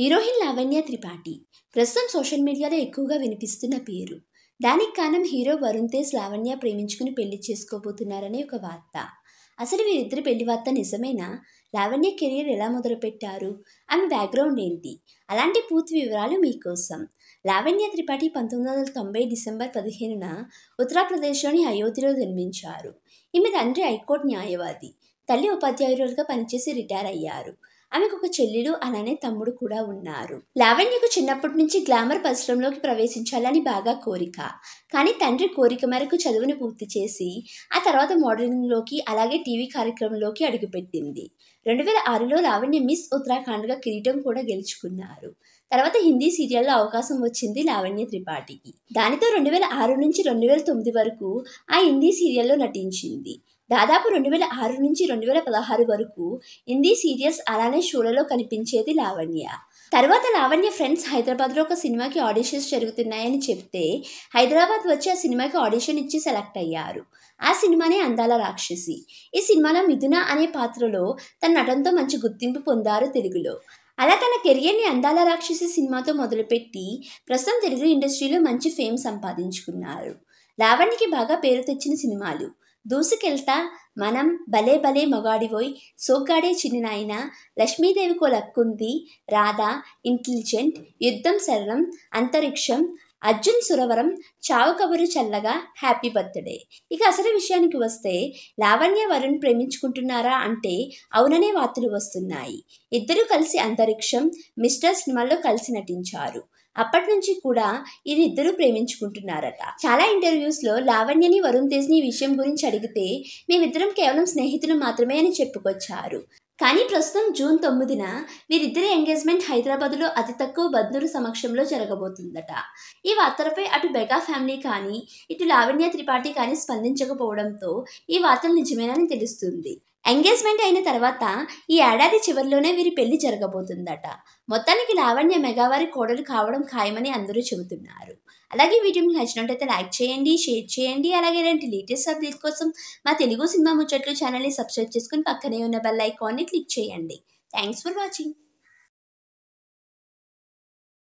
heroine Lavanya Tripathi ప్రస్తుతం social మీడియాలో ఎక్కువగా వినిపిస్తున్న పేరు దానికి కారణం హీరో వరుణ్ తేజ్ లావణ్య ప్రేమించుకుని పెళ్లి చేసుకోబోతున్నారనే ఒక వార్త అసలు వీరిద్దరి పెళ్లి వార్త నిజమేనా లావణ్య కెరీర్ ఎలా మొదలుపెట్టారు ఆమె బ్యాక్గ్రౌండ్ ఏంటి అలాంటి పూర్తి వివరాలు మీకోసం లావణ్య త్రిపాఠి పంతొమ్మిది వందల తొంభై డిసెంబర్ పదిహేనున ఉత్తరప్రదేశ్లోని అయోధ్యలో జన్మించారు ఈమె తండ్రి హైకోర్టు న్యాయవాది తల్లి ఉపాధ్యాయురాలుగా పనిచేసి రిటైర్ అయ్యారు ఆమెకు ఒక చెల్లెలు అలానే తమ్ముడు కూడా ఉన్నారు లావణ్యకు చిన్నప్పటి నుంచి గ్లామర్ పరిశ్రమలోకి ప్రవేశించాలని బాగా కోరిక కానీ తండ్రి కోరిక మేరకు చదువుని పూర్తి చేసి ఆ తర్వాత మోడలింగ్లోకి అలాగే టీవీ కార్యక్రమంలోకి అడుగుపెట్టింది రెండు వేల ఆరులో లావణ్య మిస్ ఉత్తరాఖండ్గా కిరీటం కూడా గెలుచుకున్నారు తర్వాత హిందీ సీరియల్లో అవకాశం వచ్చింది లావణ్య త్రిపాఠికి దానితో రెండు వేల ఆరు నుంచి రెండు వేల తొమ్మిది వరకు ఆ హిందీ సీరియల్లో నటించింది దాదాపు రెండు వేల ఆరు నుంచి రెండు వేల పదహారు వరకు హిందీ సీరియల్స్ అలానే షోలలో కనిపించేది లావణ్య తర్వాత లావణ్య ఫ్రెండ్స్ హైదరాబాద్లో ఒక సినిమాకి ఆడిషన్స్ జరుగుతున్నాయని చెప్తే హైదరాబాద్ వచ్చి ఆ సినిమాకి ఆడిషన్ ఇచ్చి సెలెక్ట్ అయ్యారు ఆ సినిమానే అందాల రాక్షసి ఈ సినిమాలో మిథున అనే పాత్రలో తన నటనతో మంచి గుర్తింపు పొందారు తెలుగులో అలా తన కెరియర్ని అందాల రాక్షసి సినిమాతో మొదలుపెట్టి ప్రస్తుతం తెలుగు ఇండస్ట్రీలో మంచి ఫేమ్ సంపాదించుకున్నారు లావణ్యకి బాగా పేరు తెచ్చిన సినిమాలు దూసుకెళ్తా మనం భలే భలే మొగాడిపోయి సోగ్గాడే చిన్ననాయన లక్ష్మీదేవికో లక్కుంది రాధ ఇంటెలిజెంట్ యుద్ధం సరళం అంతరిక్షం అర్జున్ సురవరం చావు కబురు చల్లగా హ్యాపీ బర్త్డే ఇక అసలు విషయానికి వస్తే లావణ్య వరుణ్ ప్రేమించుకుంటున్నారా అంటే అవుననే వార్తలు వస్తున్నాయి ఇద్దరూ కలిసి అంతరిక్షం మిస్టర్ సినిమాల్లో కలిసి నటించారు అప్పటి నుంచి కూడా వీరిద్దరూ ప్రేమించుకుంటున్నారట చాలా ఇంటర్వ్యూస్లో లావణ్యని వరుణ్ తేజ్ని విషయం గురించి అడిగితే మేమిద్దరం కేవలం స్నేహితులు మాత్రమే అని చెప్పుకొచ్చారు కానీ ప్రస్తుతం జూన్ తొమ్మిదిన వీరిద్దరి ఎంగేజ్మెంట్ హైదరాబాద్లో అతి తక్కువ బంధువుల సమక్షంలో జరగబోతుందట ఈ వార్తలపై అటు బెగా ఫ్యామిలీ కానీ ఇటు లావణ్య త్రిపాఠి కానీ స్పందించకపోవడంతో ఈ వార్తలు నిజమేనని తెలుస్తుంది ఎంగేజ్మెంట్ అయిన తర్వాత ఈ ఏడాది చివరిలోనే వీరి పెళ్లి జరగబోతుందట మొత్తానికి లావణ్య మెగావారి కోడలు కావడం ఖాయమని అందరూ చెబుతున్నారు అలాగే వీడియో మీకు నచ్చినట్టయితే లైక్ చేయండి షేర్ చేయండి అలాగే ఇలాంటి లేటెస్ట్ అప్డేట్ కోసం మా తెలుగు సినిమా ముచ్చట్లు ఛానల్ని సబ్స్క్రైబ్ చేసుకుని పక్కనే ఉన్న బెల్ ఐకాన్ని క్లిక్ చేయండి థ్యాంక్స్ ఫర్ వాచింగ్